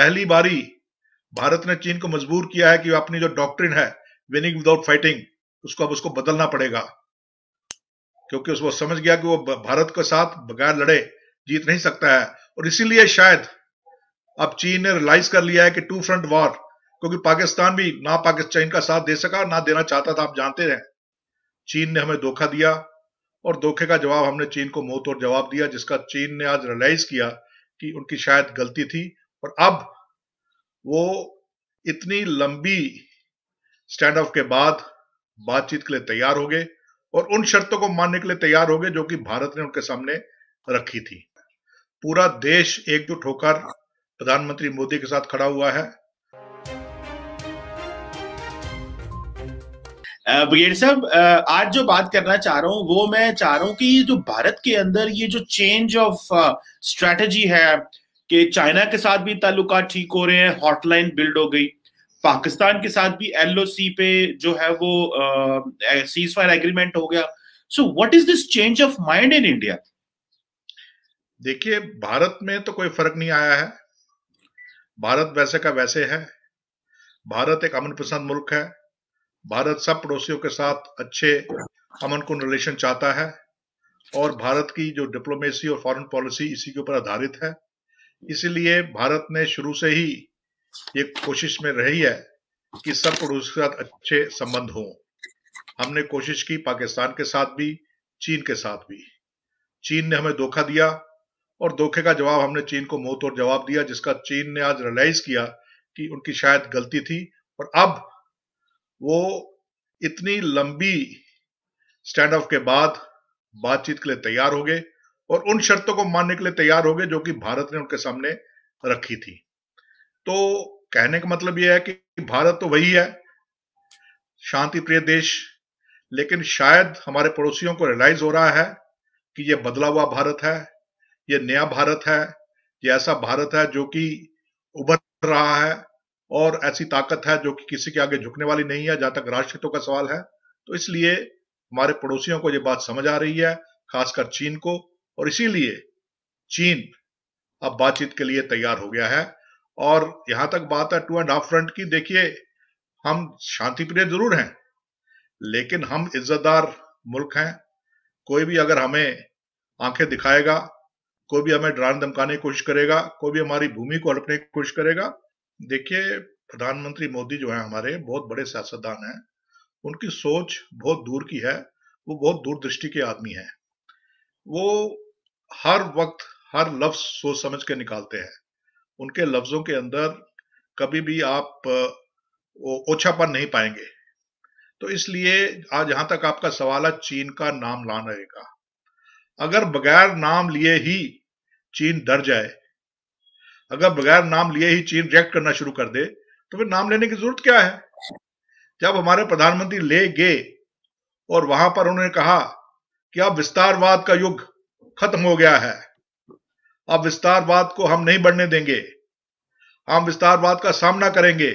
पहली बारी भारत ने चीन को मजबूर किया है कि अपनी जो डॉक्ट्रिन है विनिंग विदाउट फाइटिंग उसको अब उसको बदलना पड़ेगा क्योंकि उसको समझ गया कि वो भारत के साथ बगैर लड़े जीत नहीं सकता है और इसीलिए शायद अब चीन ने रियलाइज कर लिया है कि टू फ्रंट वॉर क्योंकि पाकिस्तान भी ना पाकिस्तान का साथ दे सका ना देना चाहता था आप जानते हैं चीन ने हमें धोखा दिया और धोखे का जवाब हमने चीन को मुंह तोड़ जवाब दिया जिसका चीन ने आज रियलाइज किया कि उनकी शायद गलती थी और अब वो इतनी लंबी स्टैंड ऑफ के बाद बातचीत के लिए तैयार हो गए और उन शर्तों को मानने के लिए तैयार हो गए जो कि भारत ने उनके सामने रखी थी पूरा देश एकजुट होकर प्रधानमंत्री मोदी के साथ खड़ा हुआ है ब्रिगेड साहब आज जो बात करना चाह रहा हूँ वो मैं चाह रहा हूँ कि जो भारत के अंदर ये जो चेंज ऑफ स्ट्रेटजी है कि चाइना के साथ भी ताल्लुक ठीक हो रहे हैं हॉटलाइन बिल्ड हो गई पाकिस्तान के साथ भी एल पे जो है वो सीज फायर एग्रीमेंट हो गया so what is this change of mind in India देखिए भारत में तो कोई फर्क नहीं आया है भारत वैसे का वैसे है भारत एक अमन पसंद मुल्क है भारत सब पड़ोसियों के साथ अच्छे अमन को रिलेशन चाहता है और भारत की जो डिप्लोमेसी और फॉरेन पॉलिसी इसी के ऊपर आधारित है इसलिए भारत ने शुरू से ही ये कोशिश में रही है कि सब पड़ोस के साथ अच्छे संबंध हों हमने कोशिश की पाकिस्तान के साथ भी चीन के साथ भी चीन ने हमें धोखा दिया और धोखे का जवाब हमने चीन को मुंह तोड़ जवाब दिया जिसका चीन ने आज रियलाइज किया कि उनकी शायद गलती थी और अब वो इतनी लंबी स्टैंड ऑफ के बाद बातचीत के लिए तैयार हो गए और उन शर्तों को मानने के लिए तैयार हो गए जो कि भारत ने उनके सामने रखी थी तो कहने का मतलब यह है कि भारत तो वही है शांति प्रिय देश लेकिन शायद हमारे पड़ोसियों को रियलाइज हो रहा है कि यह बदला हुआ भारत है यह नया भारत है ये ऐसा भारत है जो कि उभर रहा है और ऐसी ताकत है जो कि किसी के आगे झुकने वाली नहीं है जहां तक राष्ट्रहितों का सवाल है तो इसलिए हमारे पड़ोसियों को यह बात समझ आ रही है खासकर चीन को और इसीलिए चीन अब बातचीत के लिए तैयार हो गया है और यहां तक बात है टू एंड हाफ फ्रंट की देखिए हम शांति प्रिय जरूर हैं लेकिन हम इज्जतदार मुल्क हैं कोई भी अगर हमें आंखें दिखाएगा कोई भी हमें ड्रान धमकाने की कोशिश करेगा कोई भी हमारी भूमि को हड़पने की कोशिश करेगा देखिए प्रधानमंत्री मोदी जो है हमारे बहुत बड़े सियासतदान हैं उनकी सोच बहुत दूर की है वो बहुत दूरदृष्टि के आदमी हैं वो हर वक्त हर लफ्ज सोच समझ के निकालते हैं उनके लफ्जों के अंदर कभी भी आप ओछापन नहीं पाएंगे तो इसलिए आज यहां तक आपका सवाल है चीन का नाम ला रहेगा अगर बगैर नाम लिए ही चीन डर जाए अगर बगैर नाम लिए ही चीन रिएक्ट करना शुरू कर दे तो फिर नाम लेने की जरूरत क्या है जब हमारे प्रधानमंत्री ले गए और वहां पर उन्होंने कहा कि आप विस्तारवाद का युग खत्म हो गया है अब विस्तारवाद को हम नहीं बढ़ने देंगे हम विस्तारवाद का सामना करेंगे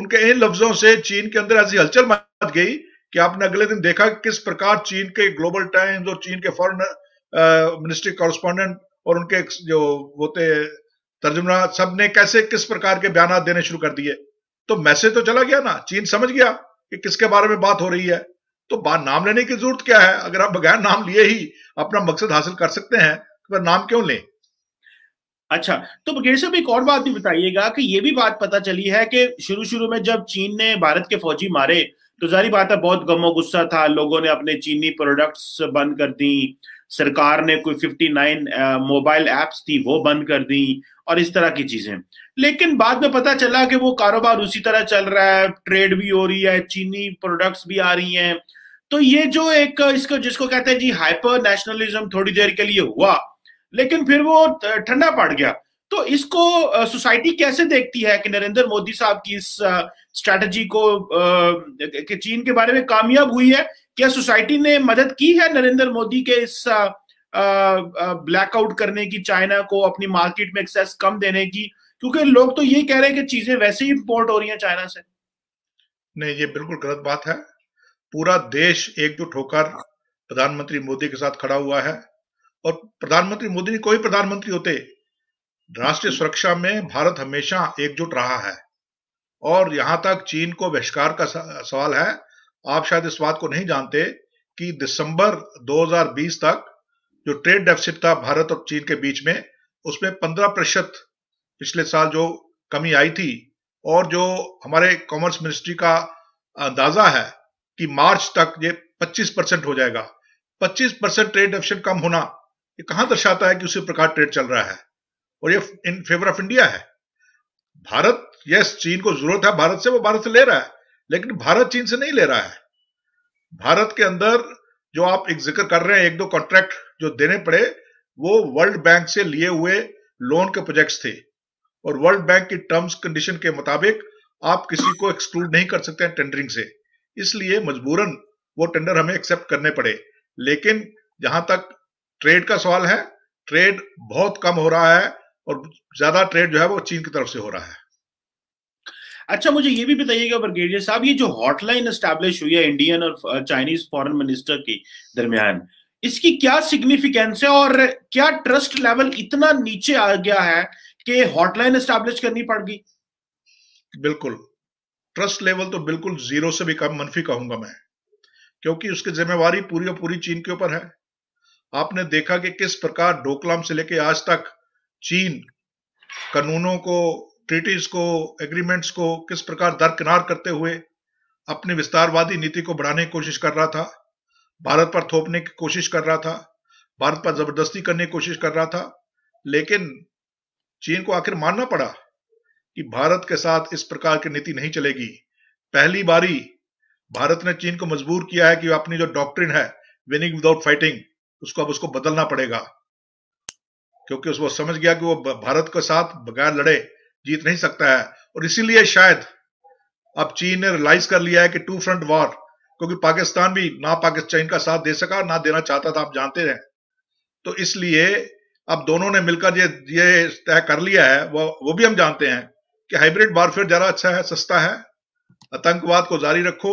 उनके इन लफ्जों से चीन के अंदर ऐसी हलचल मच गई कि आपने अगले दिन देखा कि किस प्रकार चीन के ग्लोबल टाइम्स और चीन के फॉरन मिनिस्ट्री कॉरस्पॉन्डेंट और उनके जो होते तर्जुमा सब ने कैसे किस प्रकार के बयान देने शुरू कर दिए तो मैसेज तो चला गया ना चीन समझ गया कि किसके बारे में बात हो रही है तो नाम लेने की जरूरत क्या है अगर आप बगैर नाम लिए ही अपना मकसद हासिल कर सकते हैं पर नाम क्यों लें अच्छा तो बगेर साहब एक और बात भी बताइएगा कि ये भी बात पता चली है कि शुरू शुरू में जब चीन ने भारत के फौजी मारे तो जारी बात है बहुत गमो गुस्सा था लोगों ने अपने चीनी प्रोडक्ट्स बंद कर दी सरकार ने कोई 59 मोबाइल एप्स थी वो बंद कर दी और इस तरह की चीजें लेकिन बाद में पता चला कि वो कारोबार उसी तरह चल रहा है ट्रेड भी हो रही है चीनी प्रोडक्ट्स भी आ रही हैं तो ये जो एक इसको जिसको कहते हैं जी हाइपर नेशनलिज्म थोड़ी देर के लिए हुआ लेकिन फिर वो ठंडा पड़ गया तो इसको सोसाइटी कैसे देखती है कि नरेंद्र मोदी साहब की इस स्ट्रैटेजी को कि चीन के बारे में कामयाब हुई है क्या सोसाइटी ने मदद की है नरेंद्र मोदी के इस ब्लैकआउट करने की चाइना को अपनी मार्केट में एक्सेस कम देने की क्योंकि लोग तो ये कह रहे हैं कि चीजें वैसे ही इम्पोर्ट हो रही हैं चाइना से नहीं ये बिल्कुल गलत बात है पूरा देश एकजुट होकर प्रधानमंत्री मोदी के साथ खड़ा हुआ है और प्रधानमंत्री मोदी ने कोई प्रधानमंत्री होते राष्ट्रीय सुरक्षा में भारत हमेशा एकजुट रहा है और यहां तक चीन को बहिष्कार का सवाल है आप शायद इस बात को नहीं जानते कि दिसंबर 2020 तक जो ट्रेड डेफिसिट था भारत और चीन के बीच में उसमें 15 प्रतिशत पिछले साल जो कमी आई थी और जो हमारे कॉमर्स मिनिस्ट्री का अंदाजा है कि मार्च तक ये 25 परसेंट हो जाएगा 25 परसेंट ट्रेड डेफिशिट कम होना ये कहां दर्शाता है कि उसी प्रकार ट्रेड चल रहा है और ये इन फेवर ऑफ इंडिया है भारत यस चीन को जरूरत है भारत से वो भारत से ले रहा है लेकिन भारत चीन से नहीं ले रहा है भारत के अंदर जो आप एक जिक्र कर रहे हैं एक दो कॉन्ट्रैक्ट जो देने पड़े वो वर्ल्ड बैंक से लिए हुए लोन के प्रोजेक्ट्स थे और वर्ल्ड बैंक की टर्म्स कंडीशन के मुताबिक आप किसी को एक्सक्लूड नहीं कर सकते हैं टेंडरिंग से इसलिए मजबूरन वो टेंडर हमें एक्सेप्ट करने पड़े लेकिन जहां तक ट्रेड का सवाल है ट्रेड बहुत कम हो रहा है और ज्यादा ट्रेड जो है वो चीन की तरफ से हो रहा है अच्छा मुझे ये भी बताइएगा ब्रिगेडियर साहब ये जो हॉटलाइन एस्टेब्लिश हुई है इंडियन और चाइनीज फॉरेन मिनिस्टर के दरमियान इसकी क्या सिग्निफिकेंस है और क्या ट्रस्ट लेवल इतना नीचे आ गया है कि हॉटलाइन स्टैब्लिश करनी पड़ गई बिल्कुल ट्रस्ट लेवल तो बिल्कुल जीरो से भी कम मनफी कहूंगा मैं क्योंकि उसकी जिम्मेवारी पूरी और पूरी चीन के ऊपर है आपने देखा कि किस प्रकार डोकलाम से लेके आज तक चीन कानूनों को ट्रीटीज को एग्रीमेंट्स को किस प्रकार दरकिनार करते हुए अपनी विस्तारवादी नीति को बढ़ाने की कोशिश कर रहा था भारत पर थोपने की कोशिश कर रहा था भारत पर जबरदस्ती करने की कोशिश कर रहा था लेकिन चीन को आखिर मानना पड़ा कि भारत के साथ इस प्रकार की नीति नहीं चलेगी पहली बारी भारत ने चीन को मजबूर किया है कि अपनी जो डॉक्ट्रिन है विनिंग विदाउट फाइटिंग उसको अब उसको बदलना पड़ेगा क्योंकि उसको समझ गया कि वो भारत के साथ बगैर लड़े जीत नहीं सकता है और इसीलिए शायद अब चीन ने रिलाईज कर लिया है कि टू फ्रंट वॉर क्योंकि पाकिस्तान भी ना पाकिस्तान चीन का साथ दे सका ना देना चाहता था आप जानते हैं तो इसलिए अब दोनों ने मिलकर ये ये तय कर लिया है वो वो भी हम जानते हैं कि हाइब्रिड वारफेयर ज्यादा अच्छा है सस्ता है आतंकवाद को जारी रखो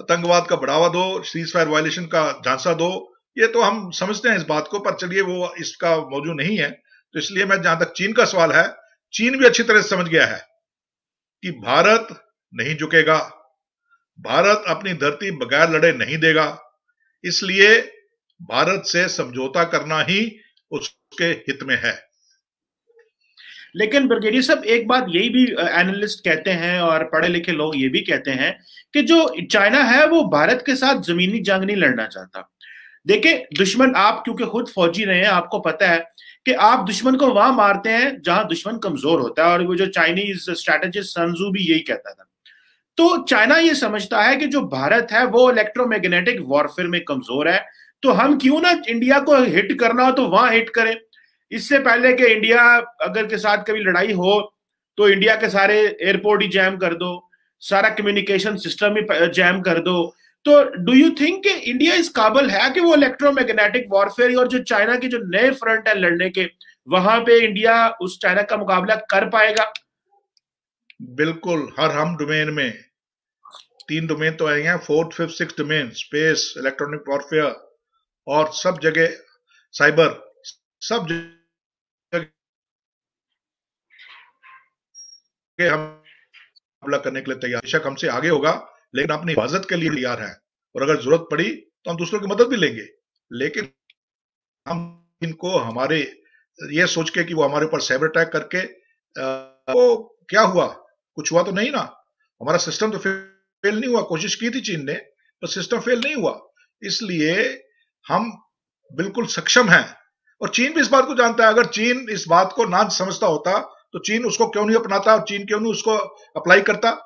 आतंकवाद का बढ़ावा दो सीज फायर वायलेशन का झांसा दो ये तो हम समझते हैं इस बात को पर चलिए वो इसका मौजूद नहीं है तो इसलिए मैं जहां तक चीन का सवाल है चीन भी अच्छी तरह से समझ गया है कि भारत नहीं झुकेगा भारत अपनी धरती बगैर लड़े नहीं देगा इसलिए भारत से समझौता करना ही उसके हित में है लेकिन ब्रिगेडियर साहब एक बात यही भी एनालिस्ट कहते हैं और पढ़े लिखे लोग ये भी कहते हैं कि जो चाइना है वो भारत के साथ जमीनी जंग नहीं लड़ना चाहता देखिए दुश्मन आप क्योंकि खुद फौजी रहे हैं आपको पता है कि आप दुश्मन को वहां मारते हैं जहां दुश्मन कमजोर होता है और वो जो चाइनीज स्ट्रेटेजिस्ट सनजू भी यही कहता था तो चाइना ये समझता है कि जो भारत है वो इलेक्ट्रोमैग्नेटिक वॉरफेयर में कमजोर है तो हम क्यों ना इंडिया को हिट करना हो तो वहां हिट करें इससे पहले कि इंडिया अगर के साथ कभी लड़ाई हो तो इंडिया के सारे एयरपोर्ट ही जैम कर दो सारा कम्युनिकेशन सिस्टम ही जैम कर दो तो डू यू थिंक कि इंडिया इस काबल है कि वो इलेक्ट्रोमैग्नेटिक वॉरफेयर और जो चाइना के जो नए फ्रंट है लड़ने के वहां पे इंडिया उस चाइना का मुकाबला कर पाएगा बिल्कुल हर हम डोमेन में तीन डोमेन तो आएंगे fourth fifth six domain space electronic warfare और सब जगह साइबर सब जगह के हम मुकाबला करने के लिए तैयार बेशक हमसे आगे होगा लेकिन अपनी हिफाजत के लिए तैयार है और अगर जरूरत पड़ी तो हम दूसरों की मदद भी लेंगे लेकिन हम इनको हमारे ये सोच के कि वो हमारे ऊपर साइबर अटैक करके वो क्या हुआ कुछ हुआ तो नहीं ना हमारा सिस्टम तो फेल नहीं हुआ कोशिश की थी चीन ने पर सिस्टम फेल नहीं हुआ इसलिए हम बिल्कुल सक्षम हैं और चीन भी इस बात को जानता है अगर चीन इस बात को ना समझता होता तो चीन उसको क्यों नहीं अपनाता और चीन क्यों नहीं उसको अप्लाई करता